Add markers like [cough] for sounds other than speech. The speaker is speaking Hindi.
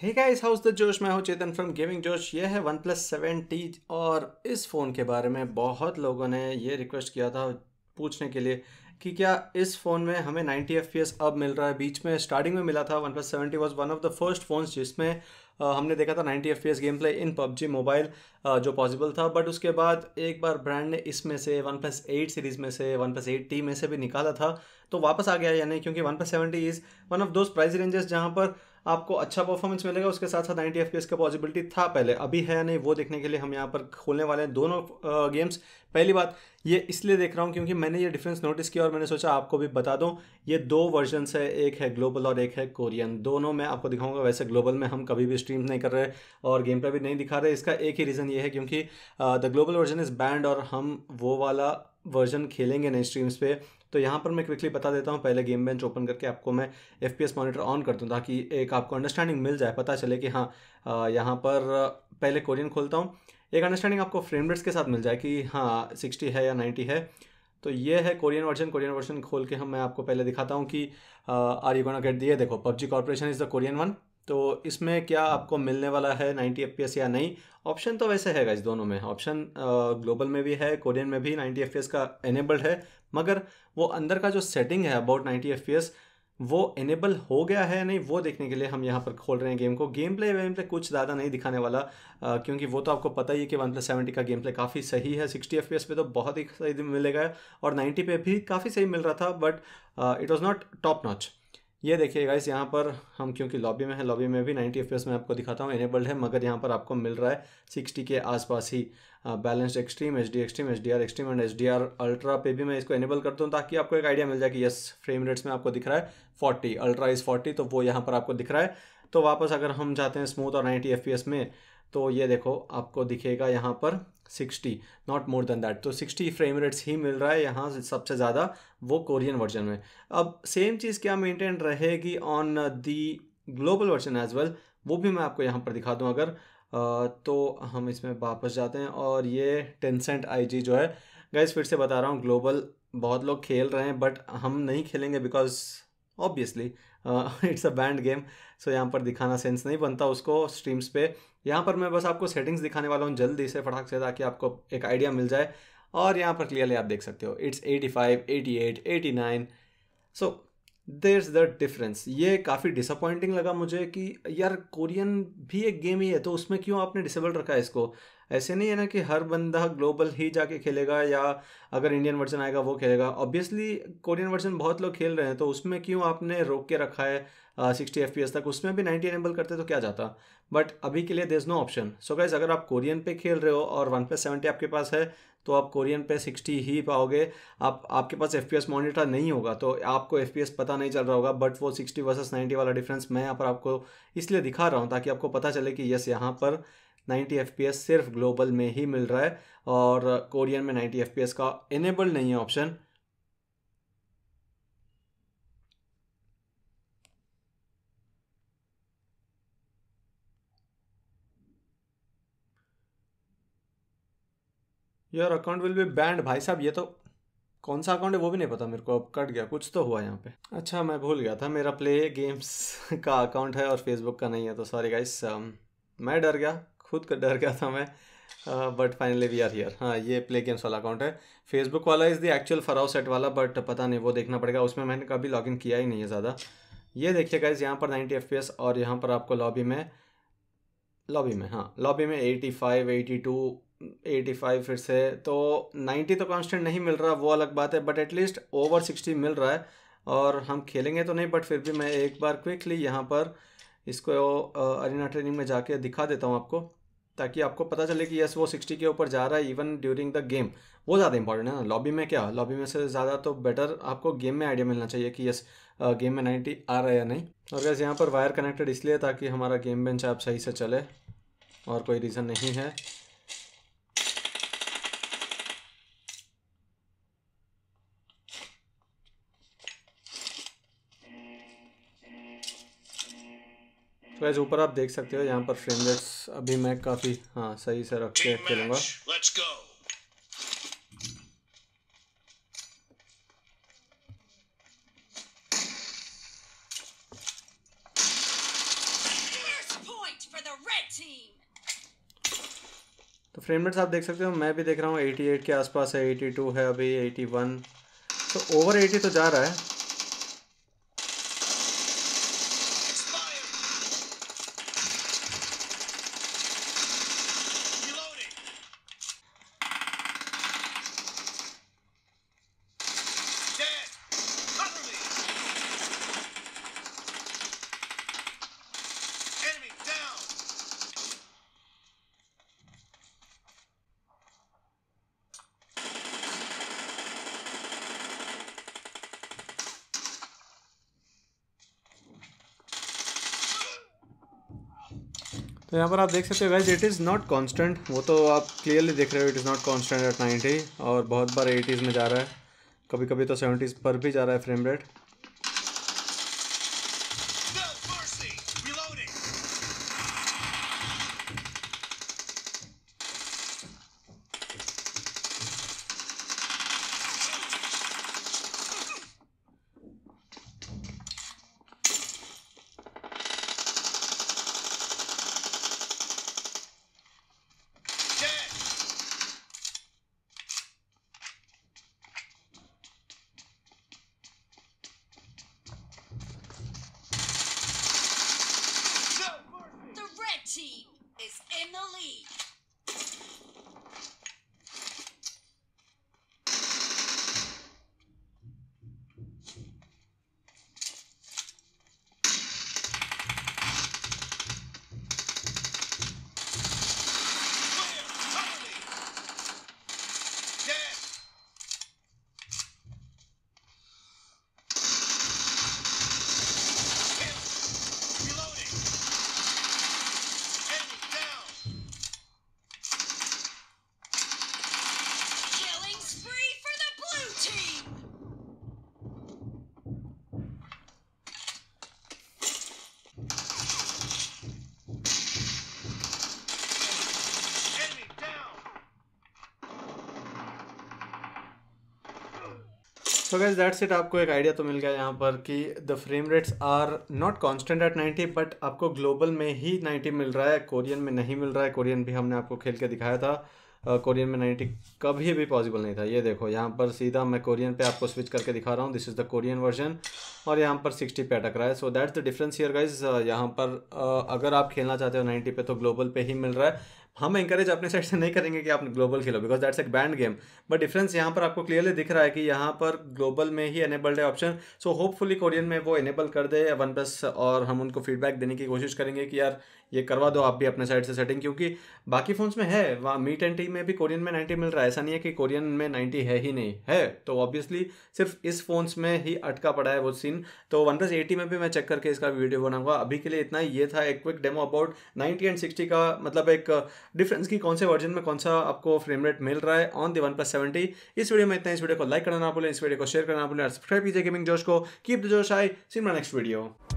हे गाइस हाउस द जोश मैं हूं चेतन फ्रॉम गेमिंग जोश ये है वन प्लस सेवन टी और इस फ़ोन के बारे में बहुत लोगों ने ये रिक्वेस्ट किया था पूछने के लिए कि क्या इस फ़ोन में हमें 90 एफ अब मिल रहा है बीच में स्टार्टिंग में मिला था OnePlus seventy was one of the first phones जिसमें हमने देखा था 90 F gameplay in PUBG mobile जो पॉसिबल था बट उसके बाद एक बार ब्रांड ने इसमें से वन प्लस एट सीरीज़ में से वन प्लस एट टी में से भी निकाला था तो वापस आ गया यानी क्योंकि OnePlus seventy is one of those price ranges जहाँ पर आपको अच्छा परफॉर्मेंस मिलेगा उसके साथ साथ नाइनटी एफ का पॉसिबिलिटी था पहले अभी है नहीं वो देखने के लिए हम यहाँ पर खोलने वाले हैं दोनों गेम्स पहली बात ये इसलिए देख रहा हूँ क्योंकि मैंने ये डिफरेंस नोटिस किया और मैंने सोचा आपको भी बता दूँ ये दो वर्जनस है एक है ग्लोबल और एक है कोरियन दोनों मैं आपको दिखाऊंगा वैसे ग्लोबल में हम कभी भी स्ट्रीम नहीं कर रहे और गेम पर भी नहीं दिखा रहे इसका एक ही रीज़न ये है क्योंकि the global version is banned और हम वो वाला वर्जन खेलेंगे नहीं स्ट्रीम्स पे तो यहाँ पर मैं क्विकली बता देता हूँ पहले गेम बेंच ओपन करके आपको मैं F P S monitor on कर दूँ ताकि एक आपको अंडरस्टैंडिंग मिल जाए पता चले कि हाँ यहाँ पर पहले कोरियन खोलता हूँ एक अंडरस्टैंडिंग आपको फ्रेम रेट्स के साथ मिल जाए कि हाँ सिक्सटी है या नाइन्टी है तो ये है कोरियन वर्जन कोरियन वर्जन खोल के हम मैं आपको पहले दिखाता हूँ कि आर यू गोना गेट दिए देखो PUBG corporation is the Korean one तो इसमें क्या आपको मिलने वाला है 90 एफ या नहीं ऑप्शन तो वैसे है इस दोनों में ऑप्शन ग्लोबल में भी है कोरियन में भी 90 एफ का एनेबल्ड है मगर वो अंदर का जो सेटिंग है अबाउट नाइन्टी एफ वो इनेबल हो गया है नहीं वो देखने के लिए हम यहाँ पर खोल रहे हैं गेम को गेम प्ले वेम प्ले कुछ ज़्यादा नहीं दिखाने वाला आ, क्योंकि वो तो आपको पता ही है कि वन प्लस सेवेंटी का गेम प्ले काफ़ी सही है सिक्सटी एफ पे तो बहुत ही सही मिलेगा और नाइन्टी पे भी काफ़ी सही मिल रहा था but it was not top notch ये देखिए गाइस यहाँ पर हम क्योंकि लॉबी में है लॉबी में भी 90 एफ में आपको दिखाता हूँ इनेबल्ड है मगर यहाँ पर आपको मिल रहा है 60 के आसपास ही balanced extreme H D extreme H D R extreme and H D R ultra पे भी मैं इसको इनेबल करता हूँ ताकि आपको एक आइडिया मिल जाए कि यस फ्रेम रेट्स में आपको दिख रहा है फोर्टी अल्ट्रा इज़ फोर्टी तो वो यहाँ पर आपको दिख रहा है तो वापस अगर हम जाते हैं स्मूथ और नाइन्टी एफ में तो ये देखो आपको दिखेगा यहाँ पर 60 नॉट मोर देन दैट तो 60 फ्रेम रेट्स ही मिल रहा है यहाँ सबसे ज़्यादा वो कोरियन वर्जन में अब सेम चीज़ क्या मेंटेन रहेगी on the global version as well वो भी मैं आपको यहाँ पर दिखा दूँ अगर तो हम इसमें वापस जाते हैं और ये टेंसेंट आई जो है गैस फिर से बता रहा हूँ ग्लोबल बहुत लोग खेल रहे हैं बट हम नहीं खेलेंगे because obviously it's a banned game so यहाँ पर दिखाना सेंस नहीं बनता उसको स्ट्रीम्स पे यहाँ पर मैं बस आपको सेटिंग्स दिखाने वाला हूँ जल्दी से फटाक से ताकि आपको एक आइडिया मिल जाए और यहाँ पर क्लियरली आप देख सकते हो it's 85, 88, 89 so there is the difference ये काफ़ी डिसअपॉइंटिंग लगा मुझे कि यार कोरियन भी एक गेम ही है तो उसमें क्यों आपने डिसेबल रखा है इसको ऐसे नहीं है ना कि हर बंदा ग्लोबल ही जाके खेलेगा या अगर इंडियन वर्जन आएगा वो खेलेगा ऑब्वियसली कोरियन वर्जन बहुत लोग खेल रहे हैं तो उसमें क्यों आपने रोक के रखा है सिक्सटी एफ तक उसमें भी नाइन्टी एनेबल करते तो क्या जाता बट अभी के लिए there is no option so guys अगर आप कोरियन पे खेल रहे हो और वन प्लस सेवेंटी आपके पास है तो आप कोरियन पे सिक्सटी ही पाओगे आप आपके पास एफ मोनिटर नहीं होगा तो आपको एफ पता नहीं चल रहा होगा बट वो सिक्सटी वर्सेस नाइन्टी वाला डिफरेंस मैं यहाँ पर आपको इसलिए दिखा रहा हूँ ताकि आपको पता चले कि यस यहाँ पर 90 एफ सिर्फ ग्लोबल में ही मिल रहा है और कोरियन में 90 एफ का इनेबल नहीं है option your account will be banned भाई साहब ये तो कौन सा अकाउंट है वो भी नहीं पता मेरे को अब कट गया कुछ तो हुआ यहाँ पे अच्छा मैं भूल गया था मेरा प्ले गेम्स [laughs] का अकाउंट है और फेसबुक का नहीं है तो सॉरी गाइस um, मैं डर गया खुद का डर गया था मैं but finally we are here हाँ ये प्ले गेम्स वाला अकाउंट है फेसबुक वाला इज़ द एक्चुअल फराव सेट वाला बट पता नहीं वो देखना पड़ेगा उसमें मैंने कभी लॉगिन किया ही नहीं है ज़्यादा ये देखिए इस यहाँ पर नाइन्टी एफ और यहाँ पर आपको लॉबी में लॉबी में हाँ लॉबी में eighty eighty five to eighty five फिर से तो नाइन्टी तो कॉन्स्टेंट नहीं मिल रहा वो अलग बात है बट एटलीस्ट ओवर सिक्सटी मिल रहा है और हम खेलेंगे तो नहीं बट फिर भी मैं एक बार क्विकली यहाँ पर इसको अरिना ट्रेनिंग में जाके दिखा देता हूँ आपको ताकि आपको पता चले कि यस वो सिक्सटी के ऊपर जा रहा है इवन ड्यूरिंग द गेम वो ज़्यादा इंपॉर्टेंट है ना लॉबी में क्या लॉबी में से ज़्यादा तो बेटर आपको गेम में आइडिया मिलना चाहिए कि यस गेम में नाइन्टी आ रहा है या नहीं और यस यहाँ पर वायर कनेक्टेड इसलिए ताकि हमारा गेम बेंच आप सही से चले और कोई रीज़न नहीं है तो ऐसे ऊपर आप देख सकते हो यहाँ पर फ्रेम रेट्स अभी मैं काफ़ी हाँ सही से रख के खेलूँगा तो फ्रेम रेट्स आप देख सकते हो मैं भी देख रहा हूँ 88 के आसपास है 82 है अभी 81 तो ओवर 80 तो जा रहा है तो यहाँ पर आप देख सकते हो ways it is not constant वो तो आप क्लियरली देख रहे हो it is not constant at ninety और बहुत बार एटीज़ में जा रहा है कभी कभी तो सेवेंटीज़ पर भी जा रहा है frame rate so guys that's it आपको एक आइडिया तो मिल गया यहाँ पर कि the frame rates are not constant at 90 but आपको ग्लोबल में ही 90 मिल रहा है कोरियन में नहीं मिल रहा है कोरियन भी हमने आपको खेल के दिखाया था कोरियन में 90 कभी भी पॉसिबल नहीं था ये देखो यहाँ पर सीधा मैं कोरियन पे आपको स्विच करके दिखा रहा हूँ this is the Korean version और यहाँ पर 60 पे अटक रहा है so that's the difference here guys यहाँ पर uh, अगर आप खेलना चाहते हो 90 पे तो ग्लोबल पे ही मिल रहा है हम इंकरेज अपने साइड से नहीं करेंगे कि आप ग्लोबल खेलो बिकॉज दैट्स एक बैंड गेम बट डिफरेंस यहाँ पर आपको क्लियरली दिख रहा है कि यहाँ पर ग्लोबल में ही एनेबल्ड है ऑप्शन सो होपफुली कोरियन में वो एनेबल कर दे वन प्लस और हम उनको फीडबैक देने की कोशिश करेंगे कि यार ये करवा दो आप भी अपने साइड से सेटिंग क्योंकि बाकी फ़ोन्स में है वहाँ मी एंड टी में भी कोरियन में नाइन्टी मिल रहा है ऐसा नहीं है कि कोरियन में नाइन्टी है ही नहीं है तो ऑब्वियसली सिर्फ इस फोन्स में ही अटका पड़ा है वो सीन तो वन प्लस एटी में भी मैं चेक करके इसका वीडियो बनाऊंगा अभी के लिए इतना ये था एक quick demo about ninety and sixty का मतलब एक डिफरेंस की कौन से वर्जन में कौन सा आपको फ्रेम रेट मिल रहा है on the OnePlus seventy इस वीडियो में इतना इस वीडियो को लाइक करना ना भूलें इस वीडियो को शेयर करना भूलें सब्सक्राइब कीजिए गेमिंग जोश को कीप द जोश आई सी नेक्स्ट वीडियो